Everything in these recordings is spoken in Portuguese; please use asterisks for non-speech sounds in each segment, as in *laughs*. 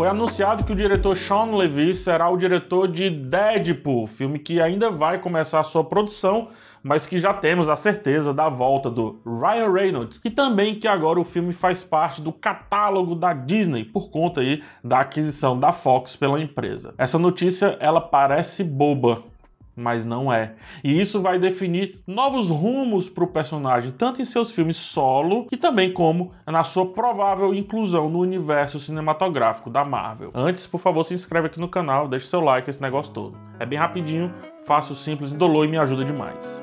foi anunciado que o diretor Sean Levy será o diretor de Deadpool, filme que ainda vai começar sua produção, mas que já temos a certeza da volta do Ryan Reynolds e também que agora o filme faz parte do catálogo da Disney por conta aí da aquisição da Fox pela empresa. Essa notícia ela parece boba, mas não é. E isso vai definir novos rumos para o personagem, tanto em seus filmes solo e também como na sua provável inclusão no universo cinematográfico da Marvel. Antes, por favor, se inscreve aqui no canal, deixe seu like, esse negócio todo. É bem rapidinho, fácil, simples, indolor e me ajuda demais.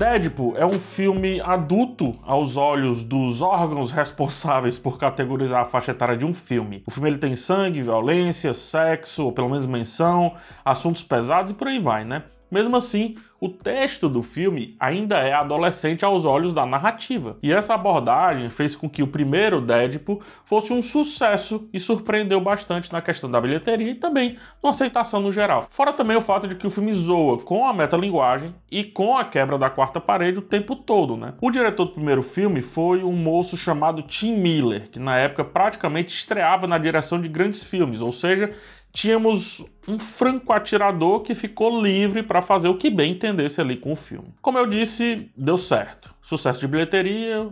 Deadpool é um filme adulto aos olhos dos órgãos *laughs* responsáveis por categorizar a faixa etária de um filme. O filme ele tem sangue, violência, sexo, ou pelo menos menção, assuntos pesados e por aí vai, né? Mesmo assim, o texto do filme ainda é adolescente aos olhos da narrativa, e essa abordagem fez com que o primeiro Deadpool fosse um sucesso e surpreendeu bastante na questão da bilheteria e também na aceitação no geral. Fora também o fato de que o filme zoa com a metalinguagem e com a quebra da quarta parede o tempo todo, né? O diretor do primeiro filme foi um moço chamado Tim Miller, que na época praticamente estreava na direção de grandes filmes, ou seja, tínhamos um franco atirador que ficou livre para fazer o que bem entendesse ali com o filme. Como eu disse, deu certo. Sucesso de bilheteria,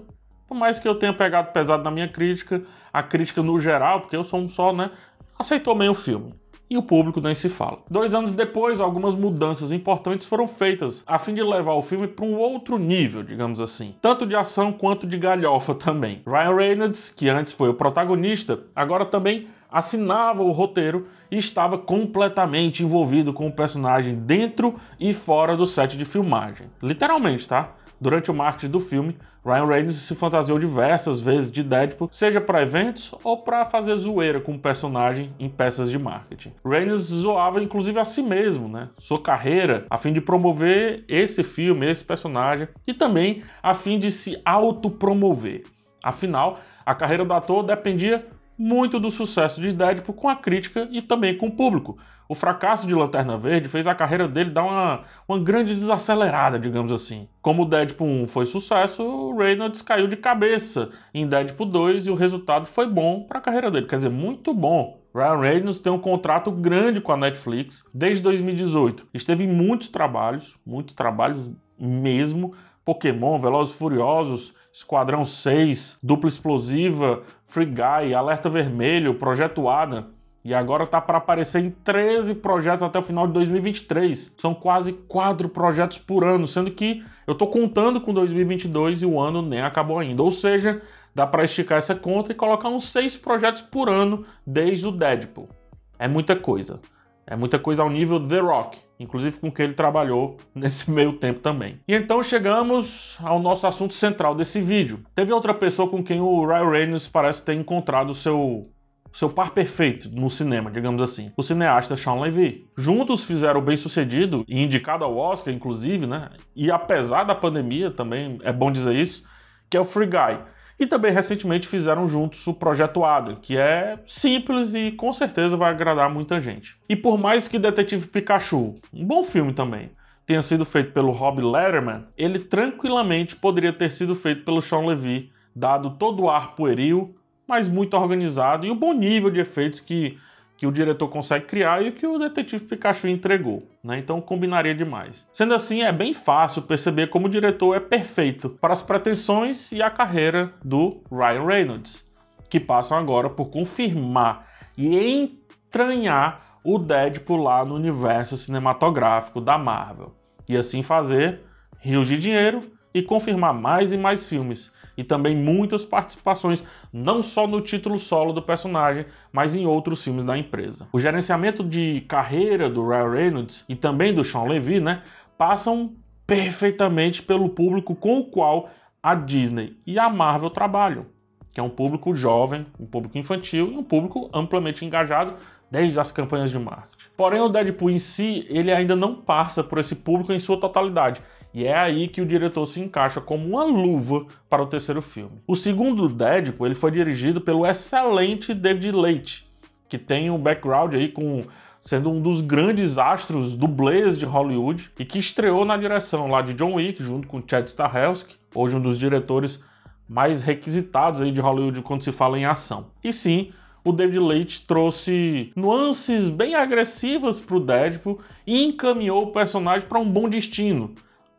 por mais que eu tenha pegado pesado na minha crítica, a crítica no geral, porque eu sou um só, né? Aceitou bem o filme. E o público nem se fala. Dois anos depois, algumas mudanças importantes foram feitas a fim de levar o filme para um outro nível, digamos assim, tanto de ação quanto de galhofa também. Ryan Reynolds, que antes foi o protagonista, agora também assinava o roteiro e estava completamente envolvido com o personagem dentro e fora do set de filmagem. Literalmente, tá? Durante o marketing do filme, Ryan Reynolds se fantasiou diversas vezes de Deadpool, seja para eventos ou para fazer zoeira com o personagem em peças de marketing. Reynolds zoava inclusive a si mesmo, né? Sua carreira, a fim de promover esse filme, esse personagem, e também a fim de se autopromover. Afinal, a carreira do ator dependia muito do sucesso de Deadpool com a crítica e também com o público. O fracasso de Lanterna Verde fez a carreira dele dar uma, uma grande desacelerada, digamos assim. Como Deadpool 1 foi sucesso, o Reynolds caiu de cabeça em Deadpool 2 e o resultado foi bom para a carreira dele, quer dizer, muito bom. Ryan Reynolds tem um contrato grande com a Netflix desde 2018. Esteve em muitos trabalhos, muitos trabalhos mesmo. Pokémon, Velozes Furiosos, Esquadrão 6, Dupla Explosiva, Free Guy, Alerta Vermelho, Projeto Ada E agora tá para aparecer em 13 projetos até o final de 2023. São quase 4 projetos por ano, sendo que eu tô contando com 2022 e o ano nem acabou ainda. Ou seja, dá para esticar essa conta e colocar uns 6 projetos por ano desde o Deadpool. É muita coisa. É muita coisa ao nível The Rock inclusive com quem ele trabalhou *laughs* nesse meio tempo também. E então chegamos ao nosso assunto central desse vídeo. Teve outra pessoa com quem o Ryan Reynolds parece ter encontrado seu seu par perfeito no cinema, digamos assim, o cineasta Sean Levy. Juntos fizeram bem sucedido e indicado ao Oscar, inclusive, né? E apesar da pandemia, também é bom dizer isso, que é o Free Guy e também recentemente fizeram juntos o Projeto Adam, que é simples e com certeza vai agradar muita gente. E por mais que Detetive Pikachu, um bom filme também, tenha sido feito pelo Rob Letterman, ele tranquilamente poderia ter sido feito pelo Sean Levy, dado todo o ar pueril, mas muito organizado e o bom nível de efeitos que que o diretor consegue criar e o que o detetive Pikachu entregou. Né? Então combinaria demais. Sendo assim, é bem fácil perceber como o diretor é perfeito para as pretensões e a carreira do Ryan Reynolds, que passam agora por confirmar e entranhar o Deadpool lá no universo cinematográfico da Marvel. E assim fazer rios de dinheiro e confirmar mais e mais filmes, e também muitas participações, não só no título solo do personagem, mas em outros filmes da empresa. O gerenciamento de carreira do Ryan Reynolds e também do Sean Levy, né, passam perfeitamente pelo público com o qual a Disney e a Marvel trabalham, que é um público jovem, um público infantil e um público amplamente engajado desde as campanhas de marketing. Porém, o Deadpool em si, ele ainda não passa por esse público em sua totalidade. E é aí que o diretor se encaixa como uma luva para o terceiro filme. O segundo Deadpool, ele foi dirigido pelo excelente David Leitch, que tem um background aí com sendo um dos grandes astros dublês de Hollywood e que estreou na direção lá de John Wick junto com Chad Stahelski, hoje um dos diretores mais requisitados aí de Hollywood quando se fala em ação. E sim, o David Leitch trouxe nuances bem agressivas para o Deadpool e encaminhou o personagem para um bom destino,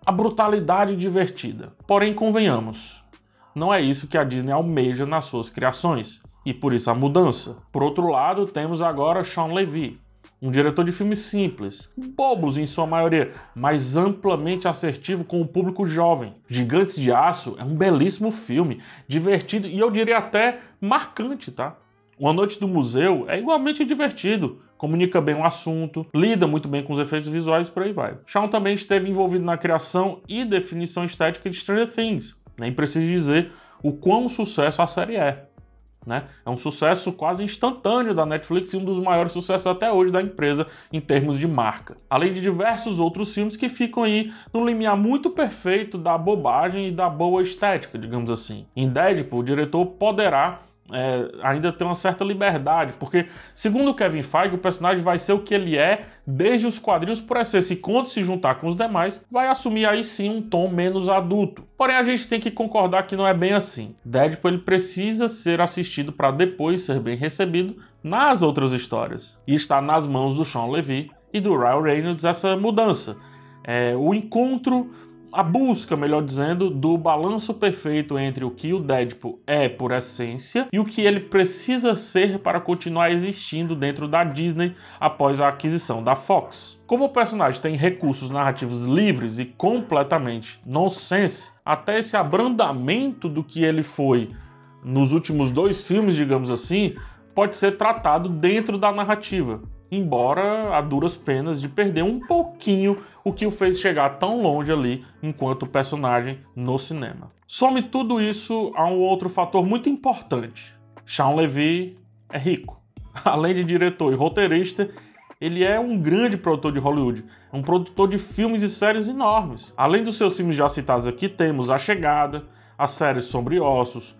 a brutalidade divertida. Porém, convenhamos, não é isso que a Disney almeja nas suas criações, e por isso a mudança. Por outro lado, temos agora Sean Levy, um diretor de filmes simples, bobos em sua maioria, mas amplamente assertivo com o público jovem. Gigantes de Aço é um belíssimo filme, divertido e eu diria até marcante, tá? Uma noite do museu é igualmente divertido, comunica bem o assunto, lida muito bem com os efeitos visuais e por aí vai. Shawn também esteve envolvido na criação e definição estética de Stranger Things. Nem preciso dizer o quão sucesso a série é. Né? É um sucesso quase instantâneo da Netflix e um dos maiores sucessos até hoje da empresa em termos de marca. Além de diversos outros filmes que ficam aí no limiar muito perfeito da bobagem e da boa estética, digamos assim. Em Deadpool, o diretor poderá é, ainda tem uma certa liberdade, porque, segundo Kevin Feige, o personagem vai ser o que ele é desde os quadrinhos por excesso, esse conto se juntar com os demais, vai assumir aí sim um tom menos adulto. Porém, a gente tem que concordar que não é bem assim. Deadpool ele precisa ser assistido para depois ser bem recebido nas outras histórias. E está nas mãos do Sean Levy e do Ryan Reynolds essa mudança. É, o encontro a busca, melhor dizendo, do balanço perfeito entre o que o Deadpool é por essência e o que ele precisa ser para continuar existindo dentro da Disney após a aquisição da Fox. Como o personagem tem recursos narrativos livres e completamente nonsense, até esse abrandamento do que ele foi nos últimos dois filmes, digamos assim, pode ser tratado dentro da narrativa embora a duras penas de perder um pouquinho o que o fez chegar tão longe ali enquanto personagem no cinema. Some tudo isso a um outro fator muito importante. Shawn Levy é rico. *laughs* Além de diretor e roteirista, ele é um grande produtor de Hollywood, um produtor de filmes e séries enormes. Além dos seus filmes já citados aqui, temos A Chegada, as séries Sobre Ossos,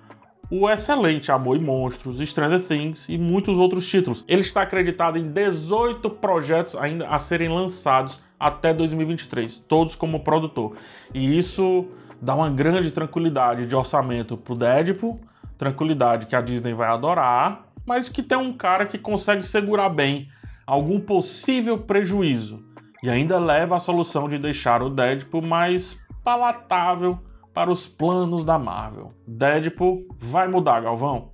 o excelente Amor e Monstros, Stranger Things e muitos outros títulos. Ele está acreditado em 18 projetos ainda a serem lançados até 2023, todos como produtor. E isso dá uma grande tranquilidade de orçamento para o Deadpool, tranquilidade que a Disney vai adorar, mas que tem um cara que consegue segurar bem algum possível prejuízo e ainda leva a solução de deixar o Deadpool mais palatável para os planos da Marvel. Deadpool vai mudar, Galvão.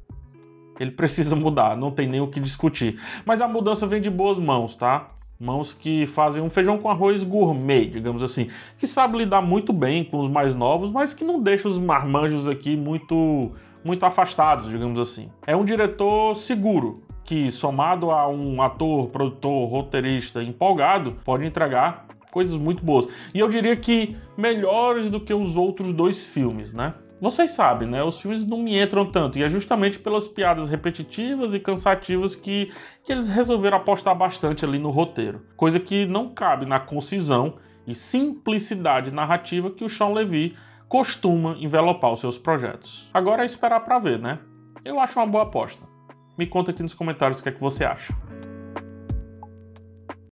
Ele precisa mudar, não tem nem o que discutir. Mas a mudança vem de boas mãos, tá? Mãos que fazem um feijão com arroz gourmet, digamos assim, que sabe lidar muito bem com os mais novos, mas que não deixa os marmanjos aqui muito muito afastados, digamos assim. É um diretor seguro, que somado a um ator, produtor, roteirista empolgado, pode entregar coisas muito boas. E eu diria que melhores do que os outros dois filmes, né? Vocês sabem, né? Os filmes não me entram tanto, e é justamente pelas piadas repetitivas e cansativas que, que eles resolveram apostar bastante ali no roteiro. Coisa que não cabe na concisão e simplicidade narrativa que o Sean Levy costuma envelopar os seus projetos. Agora é esperar para ver, né? Eu acho uma boa aposta. Me conta aqui nos comentários o que é que você acha.